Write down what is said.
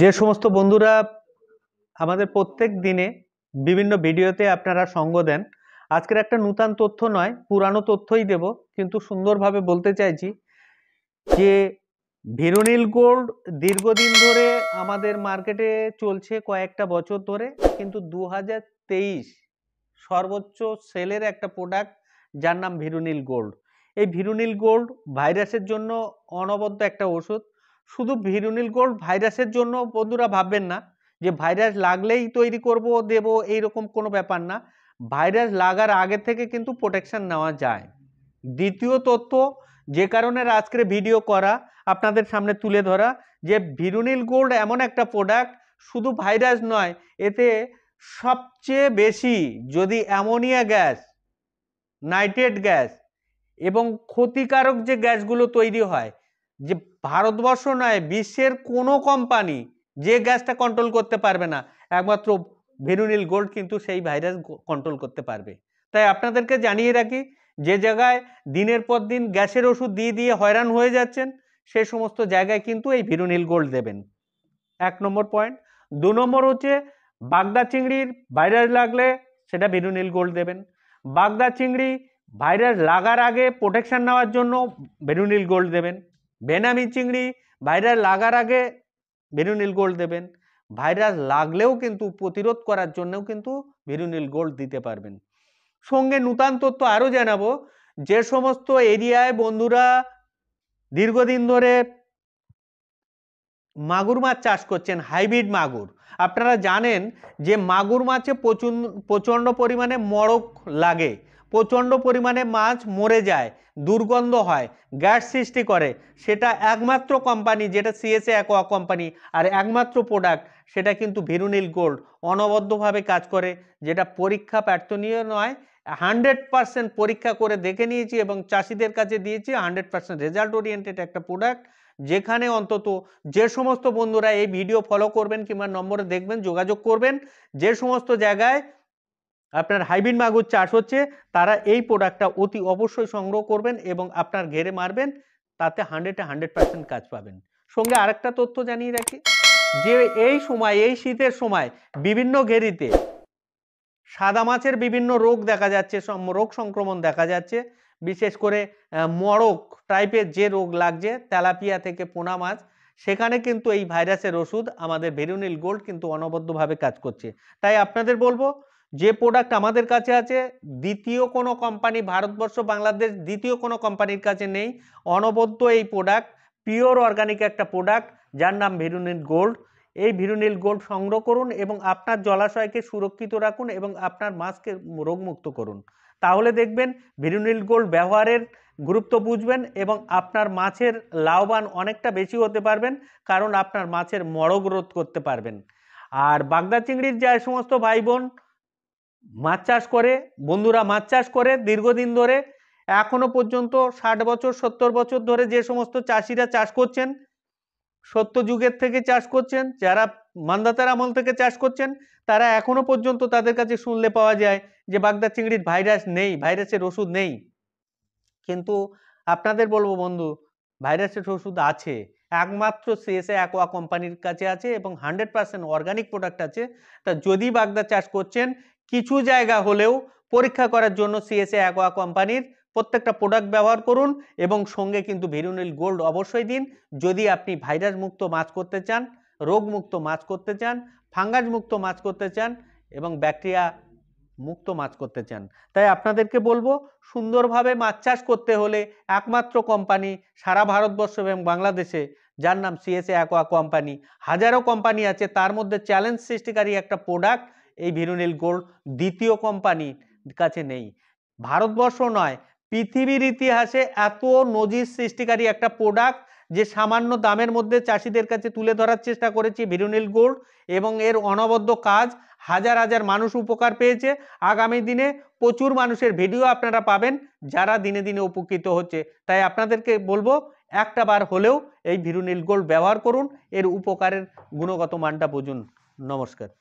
যে সমস্ত বন্ধুরা আমাদের প্রত্যেক দিনে বিভিন্ন ভিডিওতে আপনারা সঙ্গ দেন আজকের একটা নূতন তথ্য নয় পুরানো তথ্যই দেব কিন্তু সুন্দরভাবে বলতে চাইছি যে ভিরুনীল গোল্ড দীর্ঘদিন ধরে আমাদের মার্কেটে চলছে কয়েকটা বছর ধরে কিন্তু দু সর্বোচ্চ সেলের একটা প্রোডাক্ট যার নাম ভিরুনীল গোল্ড এই ভিরুনীল গোল্ড ভাইরাসের জন্য অনবদ্য একটা ওষুধ শুধু ভিরুনিল গোল্ড ভাইরাসের জন্য বন্ধুরা ভাববেন না যে ভাইরাস লাগলেই তৈরি করব দেব এইরকম কোনো ব্যাপার না ভাইরাস লাগার আগে থেকে কিন্তু প্রোটেকশান নেওয়া যায় দ্বিতীয় তথ্য যে কারণে আজকের ভিডিও করা আপনাদের সামনে তুলে ধরা যে ভিরুনিল গোল্ড এমন একটা প্রোডাক্ট শুধু ভাইরাস নয় এতে সবচেয়ে বেশি যদি অ্যামোনিয়া গ্যাস নাইট্রেট গ্যাস এবং ক্ষতিকারক যে গ্যাসগুলো তৈরি হয় যে ভারতবর্ষ নয় বিশ্বের কোনো কোম্পানি যে গ্যাসটা কন্ট্রোল করতে পারবে না একমাত্র ভেনুনিল গোল্ড কিন্তু সেই ভাইরাস কন্ট্রোল করতে পারবে তাই আপনাদেরকে জানিয়ে রাখি যে জায়গায় দিনের পর দিন গ্যাসের ওষুধ দিয়ে দিয়ে হয়রান হয়ে যাচ্ছেন সে সমস্ত জায়গায় কিন্তু এই ভিরুনিল গোল্ড দেবেন এক নম্বর পয়েন্ট দু নম্বর হচ্ছে বাগদা চিংড়ির ভাইরাস লাগলে সেটা ভিরুনিল গোল্ড দেবেন বাগদা চিংড়ি ভাইরাস লাগার আগে প্রোটেকশান নেওয়ার জন্য ভেরুনিল গোল্ড দেবেন বেনামি চিংড়ি ভাইরাস লাগার আগে ভেরুনিল গোল্ড দেবেন ভাইরাস লাগলেও কিন্তু প্রতিরোধ করার জন্যও কিন্তু ভেরুনিল গোল্ড দিতে পারবেন সঙ্গে নূতন তথ্য আরও জানাবো যে সমস্ত এরিয়ায় বন্ধুরা দীর্ঘদিন ধরে মাগুর মাছ চাষ করছেন হাইব্রিড মাগুর আপনারা জানেন যে মাগুর মাছে প্রচুর প্রচণ্ড পরিমাণে মড়ক লাগে প্রচণ্ড পরিমাণে মাছ মরে যায় দুর্গন্ধ হয় গ্যাস সৃষ্টি করে সেটা একমাত্র কোম্পানি যেটা সিএসএ অ্যাকোয়া কোম্পানি আর একমাত্র প্রোডাক্ট সেটা কিন্তু ভিরুনিল গোল্ড অনবদ্যভাবে কাজ করে যেটা পরীক্ষা প্রার্থনীয় নয় হান্ড্রেড পার্সেন্ট পরীক্ষা করে দেখে নিয়েছি এবং চাষিদের কাছে দিয়েছি হান্ড্রেড পার্সেন্ট রেজাল্ট ওরিয়েন্টেড একটা প্রোডাক্ট যেখানে অন্তত যে সমস্ত বন্ধুরা এই ভিডিও ফলো করবেন কিংবা নম্বরে দেখবেন যোগাযোগ করবেন যে সমস্ত জায়গায় আপনার হাইব্রিড মাগুর চাষ হচ্ছে তারা এই প্রোডাক্টটা অতি অবশ্যই সংগ্রহ করবেন এবং আপনার ঘেরে মারবেন তাতে হান্ড্রেডে হান্ড্রেড পার্সেন্ট কাজ পাবেন সঙ্গে আরেকটা তথ্য জানিয়ে রাখি যে এই সময় এই শীতের সময় বিভিন্ন ঘেরিতে সাদা মাছের বিভিন্ন রোগ দেখা যাচ্ছে রোগ সংক্রমণ দেখা যাচ্ছে বিশেষ করে মরক টাইপের যে রোগ লাগছে তেলাপিয়া থেকে পোনা মাছ সেখানে কিন্তু এই ভাইরাসের ওষুধ আমাদের ভেরুনিল গোল্ড কিন্তু অনবদ্যভাবে কাজ করছে তাই আপনাদের বলবো যে প্রোডাক্ট আমাদের কাছে আছে দ্বিতীয় কোনো কোম্পানি ভারতবর্ষ বাংলাদেশ দ্বিতীয় কোনো কোম্পানির কাছে নেই অনবদ্য এই প্রোডাক্ট পিওর অর্গানিক একটা প্রোডাক্ট যার নাম ভিরুনিল গোল্ড এই ভিরুনিল গোল্ড সংগ্রহ করুন এবং আপনার জলাশয়কে সুরক্ষিত রাখুন এবং আপনার মাছকে রোগমুক্ত করুন তাহলে দেখবেন ভিরুনিল গোল্ড ব্যবহারের গুরুত্ব বুঝবেন এবং আপনার মাছের লাভবান অনেকটা বেশি হতে পারবেন কারণ আপনার মাছের মরগ রোধ করতে পারবেন আর বাগদা চিংড়ির যে সমস্ত ভাই বোন মাছ চাষ করে বন্ধুরা মাছ চাষ করে দীর্ঘদিন ধরে এখনো পর্যন্ত ষাট বছর সত্তর বছর ধরে যে সমস্ত চাষিরা চাষ করছেন সত্য যুগের থেকে চাষ করছেন যারা মান্দাতার আমল থেকে চাষ করছেন তারা এখনো পর্যন্ত তাদের কাছে শুনলে পাওয়া যায় যে বাগদা চিংড়ির ভাইরাস নেই ভাইরাসের ওষুধ নেই কিন্তু আপনাদের বলবো বন্ধু ভাইরাসের ওষুধ আছে একমাত্র সিএসএ অ্যাকোয়া কোম্পানির কাছে আছে এবং হান্ড্রেড পার্সেন্ট অর্গানিক প্রোডাক্ট আছে তা যদি বাগদা চাষ করছেন কিছু জায়গা হলেও পরীক্ষা করার জন্য সিএসএ অ্যাকোয়া কোম্পানির প্রত্যেকটা প্রোডাক্ট ব্যবহার করুন এবং সঙ্গে কিন্তু ভিরুনিল গোল্ড অবশ্যই দিন যদি আপনি ভাইরাস মুক্ত মাছ করতে চান রোগ মুক্ত মাছ করতে চান ফাঙ্গাস মুক্ত মাছ করতে চান এবং ব্যাকটেরিয়া মুক্ত মাছ করতে চান তাই আপনাদেরকে বলবো সুন্দরভাবে মাছ চাষ করতে হলে একমাত্র কোম্পানি সারা ভারতবর্ষ এবং বাংলাদেশে যার নাম সিএসএ অ্যাকোয়া কোম্পানি হাজারো কোম্পানি আছে তার মধ্যে চ্যালেঞ্জ সৃষ্টিকারী একটা প্রোডাক্ট এই ভিরুনিল গোল্ড দ্বিতীয় কোম্পানির কাছে নেই ভারতবর্ষ নয় পৃথিবীর ইতিহাসে এত নজির সৃষ্টিকারী একটা প্রোডাক্ট যে সামান্য দামের মধ্যে চাষিদের কাছে তুলে ধরার চেষ্টা করেছি ভিরুনিল গোল্ড এবং এর অনবদ্য কাজ হাজার হাজার মানুষ উপকার পেয়েছে আগামী দিনে প্রচুর মানুষের ভিডিও আপনারা পাবেন যারা দিনে দিনে উপকৃত হচ্ছে তাই আপনাদেরকে বলবো একটা বার হলেও এই ভিরুনিল গোল্ড ব্যবহার করুন এর উপকারের গুণগত মানটা বুঝুন নমস্কার